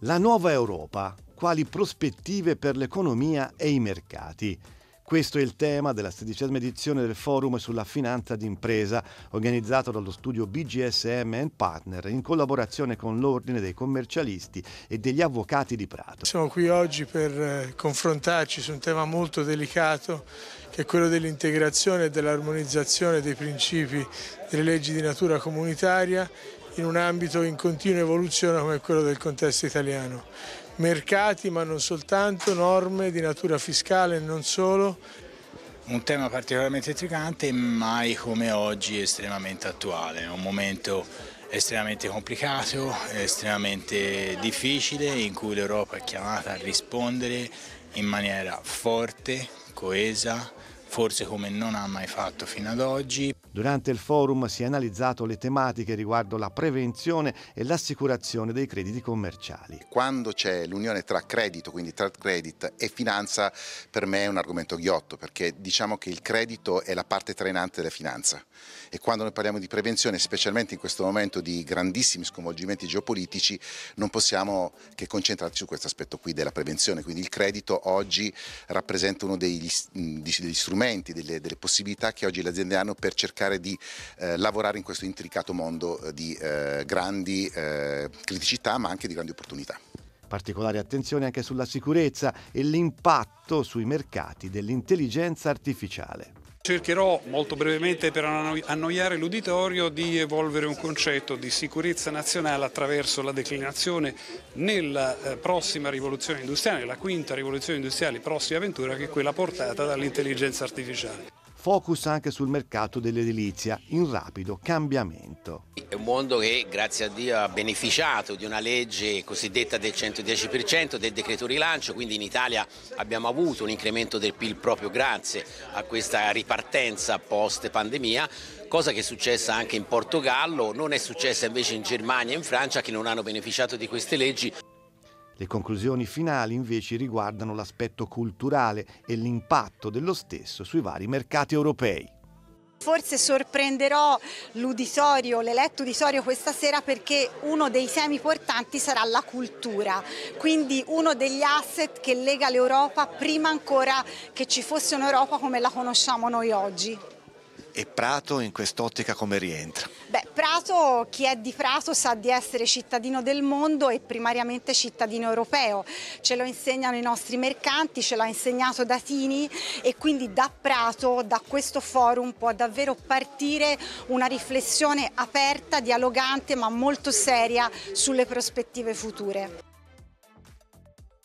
La nuova Europa, quali prospettive per l'economia e i mercati? Questo è il tema della sedicesima edizione del forum sulla finanza d'impresa organizzato dallo studio BGSM Partner in collaborazione con l'Ordine dei commercialisti e degli avvocati di Prato. Siamo qui oggi per eh, confrontarci su un tema molto delicato che è quello dell'integrazione e dell'armonizzazione dei principi delle leggi di natura comunitaria in un ambito in continua evoluzione come quello del contesto italiano. Mercati ma non soltanto, norme di natura fiscale e non solo. Un tema particolarmente intrigante mai come oggi estremamente attuale, è un momento estremamente complicato, estremamente difficile in cui l'Europa è chiamata a rispondere in maniera forte, coesa, forse come non ha mai fatto fino ad oggi. Durante il forum si è analizzato le tematiche riguardo la prevenzione e l'assicurazione dei crediti commerciali. Quando c'è l'unione tra credito, quindi tra credit e finanza, per me è un argomento ghiotto perché diciamo che il credito è la parte trainante della finanza e quando noi parliamo di prevenzione, specialmente in questo momento di grandissimi sconvolgimenti geopolitici, non possiamo che concentrarci su questo aspetto qui della prevenzione, quindi il credito oggi rappresenta uno degli, degli strumenti strumenti, delle, delle, possibilità che oggi le aziende hanno per cercare di eh, lavorare in questo intricato mondo eh, di eh, grandi eh, criticità ma anche di grandi opportunità. Particolare attenzione anche sulla sicurezza e l'impatto sui mercati dell'intelligenza artificiale. Cercherò molto brevemente per annoiare l'uditorio di evolvere un concetto di sicurezza nazionale attraverso la declinazione nella eh, prossima rivoluzione industriale, la quinta rivoluzione industriale, prossima avventura che è quella portata dall'intelligenza artificiale focus anche sul mercato dell'edilizia in rapido cambiamento. È un mondo che grazie a Dio ha beneficiato di una legge cosiddetta del 110% del decreto rilancio, quindi in Italia abbiamo avuto un incremento del PIL proprio grazie a questa ripartenza post pandemia, cosa che è successa anche in Portogallo, non è successa invece in Germania e in Francia che non hanno beneficiato di queste leggi. Le conclusioni finali invece riguardano l'aspetto culturale e l'impatto dello stesso sui vari mercati europei. Forse sorprenderò l'uditorio, l'eletto uditorio questa sera perché uno dei temi portanti sarà la cultura, quindi uno degli asset che lega l'Europa prima ancora che ci fosse un'Europa come la conosciamo noi oggi e Prato in quest'ottica come rientra? Beh, Prato, chi è di Prato sa di essere cittadino del mondo e primariamente cittadino europeo, ce lo insegnano i nostri mercanti, ce l'ha insegnato Datini e quindi da Prato, da questo forum può davvero partire una riflessione aperta, dialogante ma molto seria sulle prospettive future.